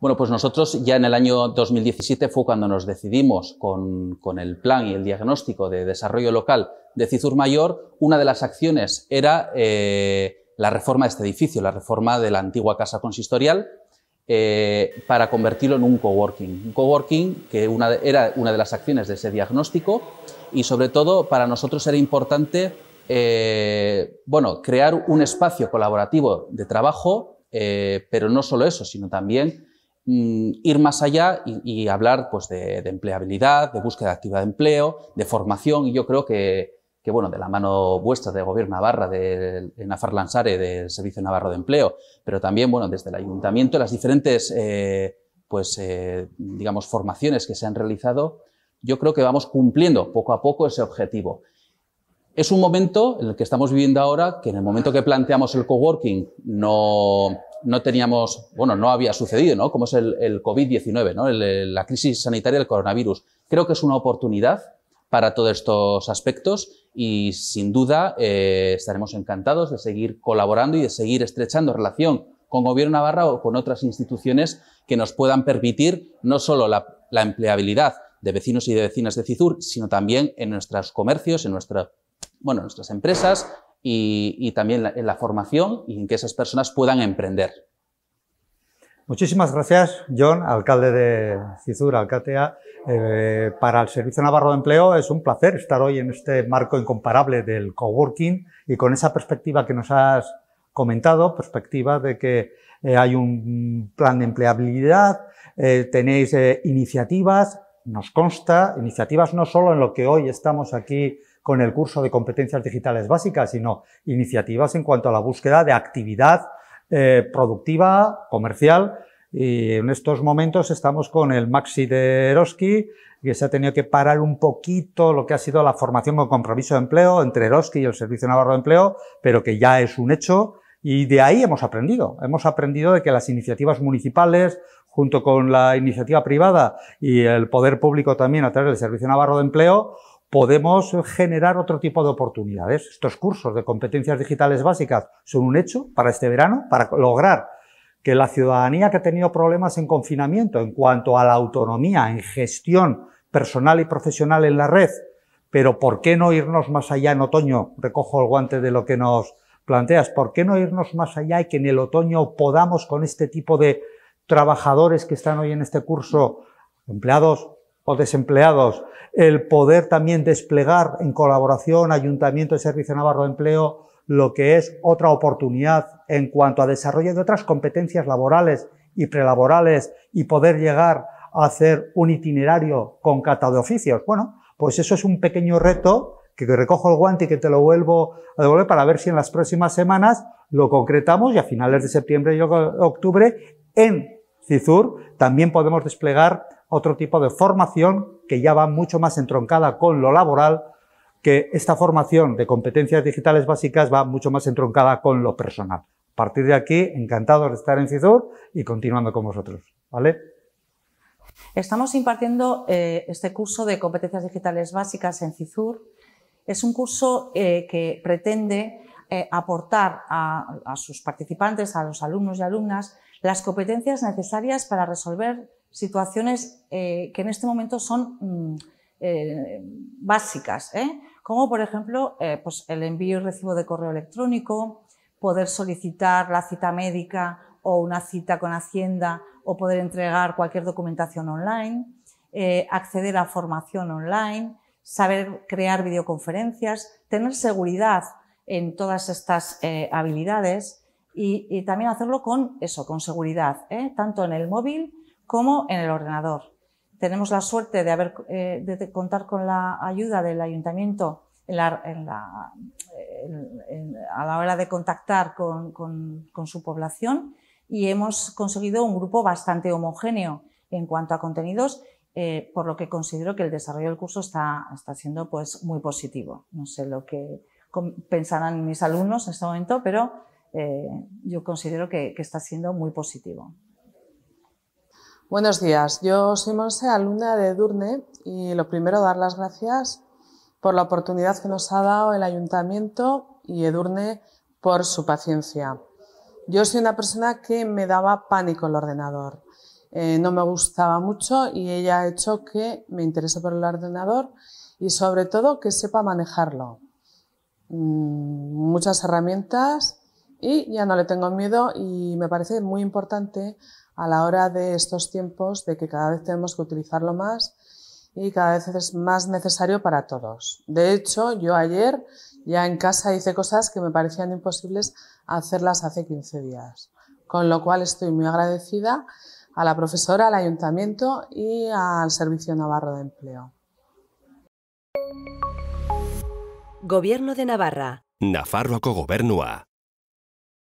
Bueno, pues nosotros ya en el año 2017 fue cuando nos decidimos con, el plan y el diagnóstico de desarrollo local de Cizur Mayor. Una de las acciones era eh, la reforma de este edificio, la reforma de la antigua casa consistorial, eh, para convertirlo en un coworking. Un coworking que era una de las acciones de ese diagnóstico y sobre todo para nosotros era importante eh, bueno, crear un espacio colaborativo de trabajo, pero no solo eso, sino también Mm, ir más allá y, hablar pues, de, empleabilidad, de búsqueda activa de empleo, de formación, y yo creo que, bueno, de la mano vuestra de Gobierno Navarra, de, Nafar Lansare, del Servicio Navarro de Empleo, pero también, bueno, desde el Ayuntamiento, las diferentes, eh, pues, eh, digamos, formaciones que se han realizado, yo creo que vamos cumpliendo poco a poco ese objetivo. Es un momento, en el que estamos viviendo ahora, que en el momento que planteamos el coworking no no teníamos, bueno, no había sucedido, ¿no? Como es el, COVID-19, ¿no? la crisis sanitaria del coronavirus. Creo que es una oportunidad para todos estos aspectos y sin duda eh, estaremos encantados de seguir colaborando y de seguir estrechando relación con Gobierno Navarra o con otras instituciones que nos puedan permitir no solo la, empleabilidad de vecinos y de vecinas de Cizur, sino también en nuestros comercios, en nuestras empresas, y, también en la formación y en que esas personas puedan emprender. Muchísimas gracias, John, alcalde de Cizur, Alcatea. Eh, para el Servicio Navarro de Empleo es un placer estar hoy en este marco incomparable del coworking y con esa perspectiva que nos has comentado, perspectiva de que eh, hay un plan de empleabilidad, eh, tenéis iniciativas, nos consta, iniciativas no solo en lo que hoy estamos aquí con el curso de competencias digitales básicas, sino iniciativas en cuanto a la búsqueda de actividad eh, productiva, comercial. Y en estos momentos estamos con el Maxi de Eroski, que se ha tenido que parar un poquito lo que ha sido la formación con compromiso de empleo entre Eroski y el Servicio Navarro de Empleo, pero que ya es un hecho. Y de ahí hemos aprendido. Hemos aprendido de que las iniciativas municipales, junto con la iniciativa privada y el poder público también a través del Servicio Navarro de Empleo, podemos generar otro tipo de oportunidades. Estos cursos de competencias digitales básicas son un hecho para este verano, para lograr que la ciudadanía que ha tenido problemas en confinamiento en cuanto a la autonomía en gestión personal y profesional en la red, pero ¿por qué no irnos más allá en otoño? Recojo el guante de lo que nos planteas. ¿Por qué no irnos más allá y que en el otoño podamos con este tipo de trabajadores que están hoy en este curso, empleados o desempleados, el poder también desplegar en colaboración Ayuntamiento y Servicio Navarro de Empleo lo que es otra oportunidad en cuanto a desarrollo de otras competencias laborales y prelaborales y poder llegar a hacer un itinerario con cata de oficios. Bueno, pues eso es un pequeño reto que recojo el guante y que te lo vuelvo a devolver para ver si en las próximas semanas lo concretamos y a finales de septiembre y octubre en CIZUR también podemos desplegar otro tipo de formación que ya va mucho más entroncada con lo laboral, que esta formación de competencias digitales básicas va mucho más entroncada con lo personal. A partir de aquí, encantado de estar en CISUR y continuando con vosotros. ¿Vale? Estamos impartiendo eh, este curso de competencias digitales básicas en CISUR. Es un curso eh, que pretende eh, aportar a, a sus participantes, a los alumnos y alumnas, las competencias necesarias para resolver situaciones eh, que en este momento son mm, eh, básicas, ¿eh? como por ejemplo pues, el envío y recibo de correo electrónico, poder solicitar la cita médica o una cita con Hacienda o poder entregar cualquier documentación online, acceder a formación online, saber crear videoconferencias, tener seguridad en todas estas habilidades y, y, también hacerlo con eso, con seguridad, tanto en el móvil como en el ordenador. Tenemos la suerte de, haber, eh, de contar con la ayuda del ayuntamiento a la hora de contactar con, su población y hemos conseguido un grupo bastante homogéneo en cuanto a contenidos eh, por lo que considero que el desarrollo del curso está, está siendo pues, muy positivo. No sé lo que pensarán mis alumnos en este momento, pero eh, yo considero que está siendo muy positivo. Buenos días, yo soy Monse, alumna de Durne, y lo primero dar las gracias por la oportunidad que nos ha dado el ayuntamiento y Edurne por su paciencia. Yo soy una persona que me daba pánico el ordenador. Eh, no me gustaba mucho y ella ha hecho que me interese por el ordenador y sobre todo que sepa manejarlo. Mm, muchas herramientas y ya no le tengo miedo y me parece muy importante a la hora de estos tiempos de que cada vez tenemos que utilizarlo más y cada vez es más necesario para todos. De hecho, yo ayer ya en casa hice cosas que me parecían imposibles hacerlas hace 15 días, con lo cual estoy muy agradecida a la profesora, al ayuntamiento y al Servicio Navarro de Empleo. Gobierno de Navarra. Nafarroako gobernua.